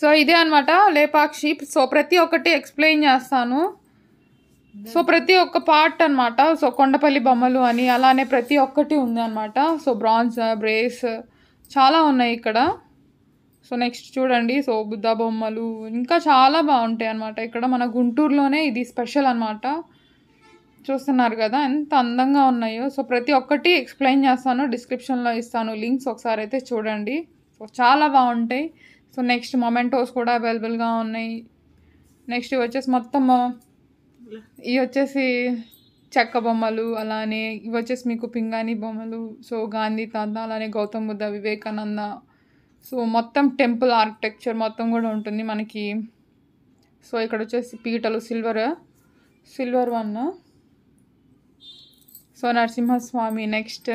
so ఇదే అనమాట Lepakshi so ప్రతి ఒక్కటి ఎక్స్ప్లెయిన్ చేస్తాను సో ప్రతి ఒక్క పార్ట్ అనమాట సో కొండపల్లి బొమ్మలు అని అలానే ప్రతి ఒక్కటి ఉంది అనమాట సో బ్రాన్స్ బ్రేస్ చాలా ఉన్నాయి ఇక్కడ సో నెక్స్ట్ చూడండి సో బుద్ధ బొమ్మలు ఇంకా చాలా బాగుంటాయి అనమాట ఇక్కడ మన గుంటూరులోనే ఇది స్పెషల్ అనమాట చూస్తున్నారు కదా ఎంత అందంగా ఉన్నాయో సో ప్రతి ఒక్కటి ఎక్స్ప్లెయిన్ చేస్తాను డిస్క్రిప్షన్లో ఇస్తాను లింక్స్ ఒకసారి అయితే చూడండి సో చాలా బాగుంటాయి సో నెక్స్ట్ మొమెంటోస్ కూడా అవైలబుల్గా ఉన్నాయి నెక్స్ట్ ఇవి వచ్చేసి మొత్తం ఇవి వచ్చేసి చెక్క బొమ్మలు అలానే ఇవి వచ్చేసి మీకు పింగాణి బొమ్మలు సో గాంధీ తాత అలానే గౌతమ్ బుద్ధ వివేకానంద సో మొత్తం టెంపుల్ ఆర్కిటెక్చర్ మొత్తం కూడా ఉంటుంది మనకి సో ఇక్కడ వచ్చేసి పీటలు silver silver one so Narasimhaswamy next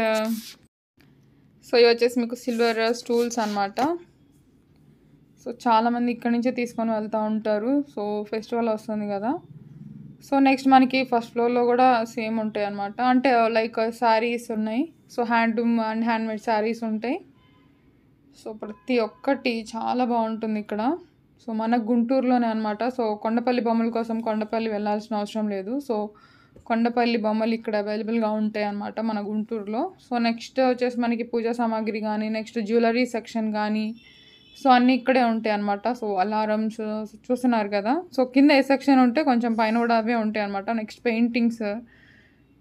so ఇవి వచ్చేసి మీకు సిల్వర్ స్టూల్స్ అనమాట సో చాలామంది ఇక్కడ నుంచే తీసుకొని వెళ్తూ ఉంటారు సో ఫెస్టివల్ వస్తుంది కదా సో నెక్స్ట్ మనకి ఫస్ట్ ఫ్లోర్లో కూడా సేమ్ ఉంటాయి అనమాట అంటే లైక్ శారీస్ ఉన్నాయి so hand and handmade saris ఉంటాయి సో ప్రతి ఒక్కటి చాలా బాగుంటుంది ఇక్కడ సో మన గుంటూరులోనే అనమాట సో కొండపల్లి బొమ్మల కోసం కొండపల్లి వెళ్ళాల్సిన అవసరం లేదు సో కొండపల్లి బొమ్మలు ఇక్కడ అవైలబుల్గా ఉంటాయి అనమాట మన గుంటూరులో సో నెక్స్ట్ వచ్చేసి మనకి పూజా సామాగ్రి కానీ నెక్స్ట్ జ్యువెలరీ సెక్షన్ కానీ సో అన్నీ ఇక్కడే ఉంటాయి అనమాట సో అలారమ్స్ చూస్తున్నారు కదా సో కింద ఏ సెక్షన్ ఉంటే కొంచెం పైన కూడా అవే ఉంటాయి అనమాట నెక్స్ట్ పెయింటింగ్స్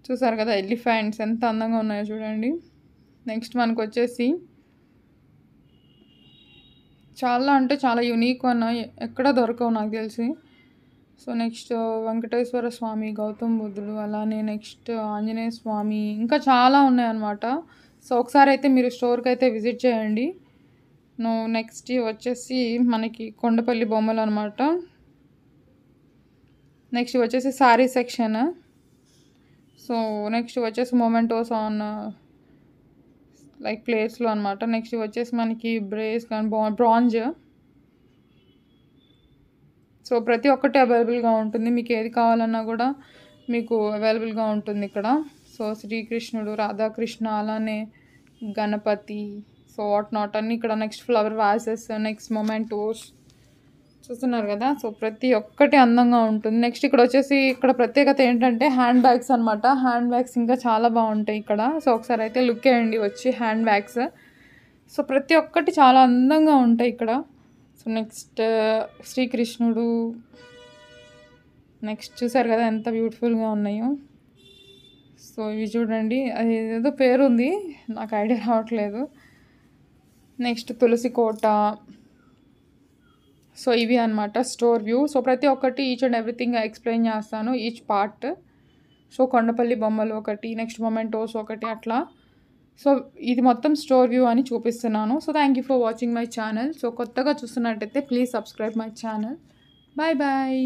చూసారు కదా ఎలిఫెంట్స్ ఎంత అందంగా ఉన్నాయో చూడండి నెక్స్ట్ మనకు వచ్చేసి చాలా అంటే చాలా యూనిక్ ఉన్నాయి ఎక్కడ దొరకవు నాకు తెలిసి సో నెక్స్ట్ వెంకటేశ్వర స్వామి గౌతమ్ బుద్ధుడు అలానే నెక్స్ట్ ఆంజనేయ స్వామి ఇంకా చాలా ఉన్నాయి అనమాట సో ఒకసారి అయితే మీరు స్టోర్కి అయితే విజిట్ చేయండి నెక్స్ట్ వచ్చేసి మనకి కొండపల్లి బొమ్మలు అనమాట నెక్స్ట్ వచ్చేసి సారీ సెక్షన్ సో నెక్స్ట్ వచ్చేసి మొమెంటోస్ ఆన్ లైక్ ప్లేస్లో అనమాట నెక్స్ట్ వచ్చేసి మనకి బ్రేస్ కానీ బ్రాంజ్ సో ప్రతి ఒక్కటి అవైలబుల్గా ఉంటుంది మీకు ఏది కావాలన్నా కూడా మీకు అవైలబుల్గా ఉంటుంది ఇక్కడ సో శ్రీకృష్ణుడు రాధాకృష్ణ అలానే గణపతి సో వాట్ నాట్ అని ఇక్కడ next flower vases next mementos చూస్తున్నారు కదా సో ప్రతి ఒక్కటి అందంగా ఉంటుంది నెక్స్ట్ ఇక్కడ వచ్చేసి ఇక్కడ ప్రత్యేకత ఏంటంటే హ్యాండ్ బ్యాగ్స్ అనమాట హ్యాండ్ బ్యాగ్స్ ఇంకా చాలా బాగుంటాయి ఇక్కడ సో ఒకసారి అయితే లుక్ వేయండి వచ్చి హ్యాండ్ బ్యాగ్స్ సో ప్రతి ఒక్కటి చాలా అందంగా ఉంటాయి ఇక్కడ సో నెక్స్ట్ శ్రీకృష్ణుడు నెక్స్ట్ చూసారు కదా ఎంత బ్యూటిఫుల్గా ఉన్నాయో సో ఇవి చూడండి అది ఏదో పేరు ఉంది నాకు ఐడియా రావట్లేదు నెక్స్ట్ తులసి కోట సో ఇవి అనమాట స్టోర్ వ్యూ సో ప్రతి ఒక్కటి ఈచ్ అండ్ ఎవ్రీథింగ్ ఎక్స్ప్లెయిన్ చేస్తాను ఈచ్ పార్ట్ సో కొండపల్లి బొమ్మలు ఒకటి నెక్స్ట్ మొమెంటోస్ ఒకటి అట్లా సో ఇది మొత్తం స్టోర్ వ్యూ అని చూపిస్తున్నాను so thank you for watching my channel so కొత్తగా చూస్తున్నట్టయితే please subscribe my channel bye bye